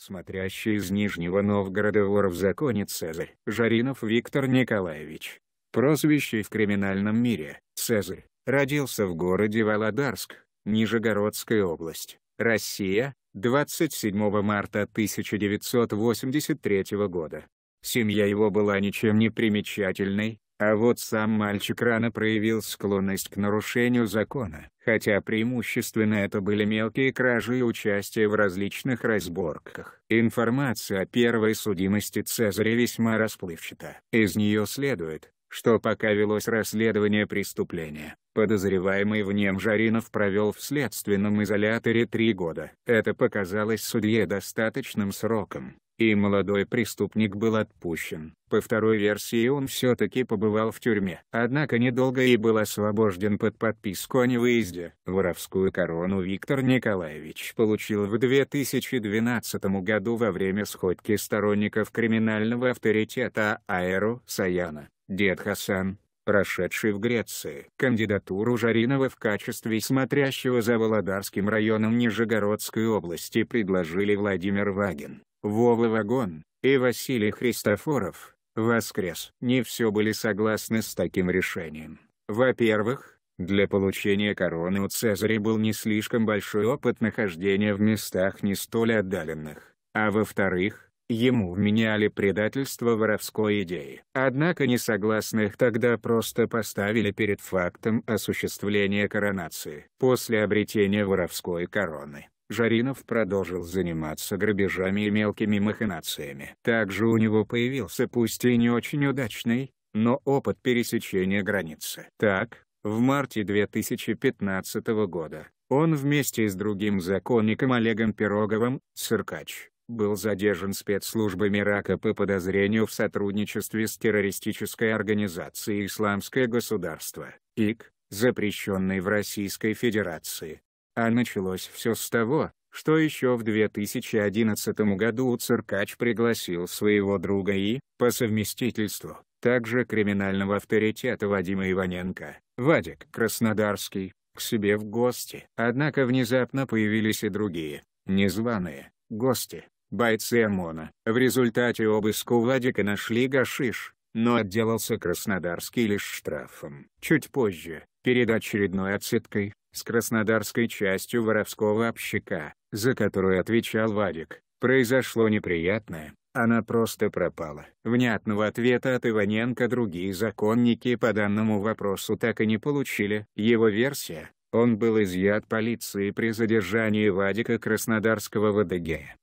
смотрящий из Нижнего Новгорода вор в законе Цезарь, Жаринов Виктор Николаевич. Прозвище в криминальном мире – Цезарь, родился в городе Володарск, Нижегородская область, Россия, 27 марта 1983 года. Семья его была ничем не примечательной, а вот сам мальчик рано проявил склонность к нарушению закона хотя преимущественно это были мелкие кражи и участие в различных разборках. Информация о первой судимости Цезаря весьма расплывчата. Из нее следует, что пока велось расследование преступления, подозреваемый в нем Жаринов провел в следственном изоляторе три года. Это показалось судье достаточным сроком, и молодой преступник был отпущен. По второй версии он все-таки побывал в тюрьме. Однако недолго и был освобожден под подписку о невыезде. Воровскую корону Виктор Николаевич получил в 2012 году во время сходки сторонников криминального авторитета Аэру Саяна. Дед Хасан, прошедший в Греции. Кандидатуру Жаринова в качестве смотрящего за Володарским районом Нижегородской области предложили Владимир Вагин. Вова Вагон и Василий Христофоров, воскрес. Не все были согласны с таким решением. Во-первых, для получения короны у Цезаря был не слишком большой опыт нахождения в местах не столь отдаленных. А во-вторых, ему вменяли предательство воровской идеи. Однако несогласных тогда просто поставили перед фактом осуществления коронации. После обретения воровской короны, Жаринов продолжил заниматься грабежами и мелкими махинациями. Также у него появился пусть и не очень удачный, но опыт пересечения границы. Так, в марте 2015 года, он вместе с другим законником Олегом Пироговым, Циркач, был задержан спецслужбами Ирака по подозрению в сотрудничестве с террористической организацией «Исламское государство», ИК, запрещенной в Российской Федерации. А началось все с того, что еще в 2011 году Циркач пригласил своего друга и, по совместительству, также криминального авторитета Вадима Иваненко, Вадик Краснодарский, к себе в гости. Однако внезапно появились и другие, незваные, гости, бойцы ОМОНа. В результате обыска Вадика нашли гашиш, но отделался Краснодарский лишь штрафом. Чуть позже, перед очередной отсидкой, с краснодарской частью воровского общака, за которую отвечал Вадик, произошло неприятное. Она просто пропала. Внятного ответа от Иваненко другие законники по данному вопросу так и не получили. Его версия — он был изъят полицией при задержании Вадика Краснодарского в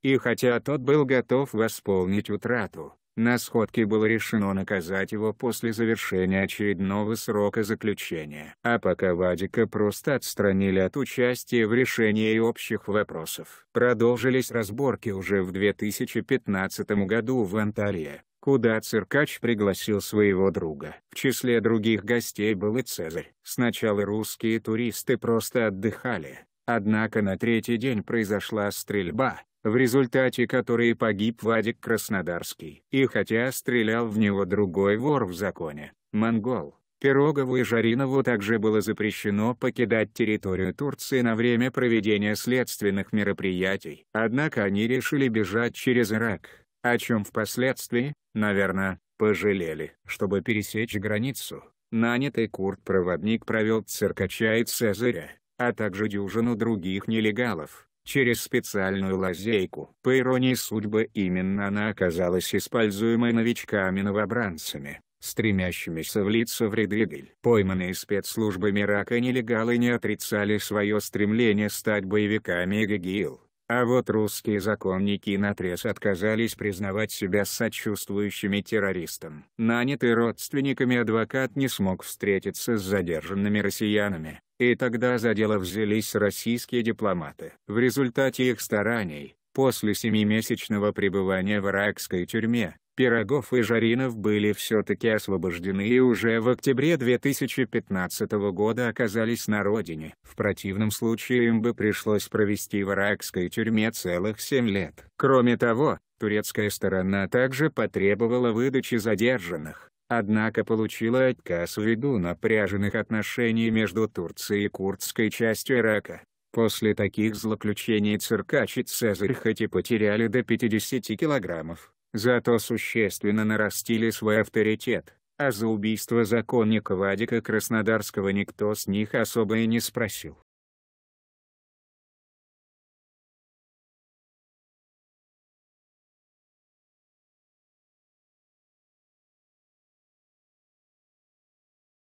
И хотя тот был готов восполнить утрату, на сходке было решено наказать его после завершения очередного срока заключения. А пока Вадика просто отстранили от участия в решении общих вопросов. Продолжились разборки уже в 2015 году в Анталии, куда циркач пригласил своего друга. В числе других гостей был и Цезарь. Сначала русские туристы просто отдыхали. Однако на третий день произошла стрельба, в результате которой погиб Вадик Краснодарский. И хотя стрелял в него другой вор в законе, монгол, Пирогову и Жаринову также было запрещено покидать территорию Турции на время проведения следственных мероприятий. Однако они решили бежать через Ирак, о чем впоследствии, наверное, пожалели. Чтобы пересечь границу, нанятый Курт-проводник провел циркача и Цезаря, а также дюжину других нелегалов через специальную лазейку. По иронии судьбы именно она оказалась используемой новичками-новобранцами, стремящимися влиться в ряды гиль. Пойманные спецслужбами Ирака нелегалы не отрицали свое стремление стать боевиками ИГИЛ. А вот русские законники наотрез отказались признавать себя сочувствующими террористам. Нанятый родственниками адвокат не смог встретиться с задержанными россиянами, и тогда за дело взялись российские дипломаты. В результате их стараний, после семимесячного пребывания в иракской тюрьме, Пирогов и Жаринов были все-таки освобождены и уже в октябре 2015 года оказались на родине. В противном случае им бы пришлось провести в иракской тюрьме целых 7 лет. Кроме того, турецкая сторона также потребовала выдачи задержанных однако получила отказ ввиду напряженных отношений между Турцией и курдской частью Ирака. После таких злоключений циркач и Цезарь хоть и потеряли до 50 килограммов, зато существенно нарастили свой авторитет, а за убийство законника Вадика Краснодарского никто с них особо и не спросил.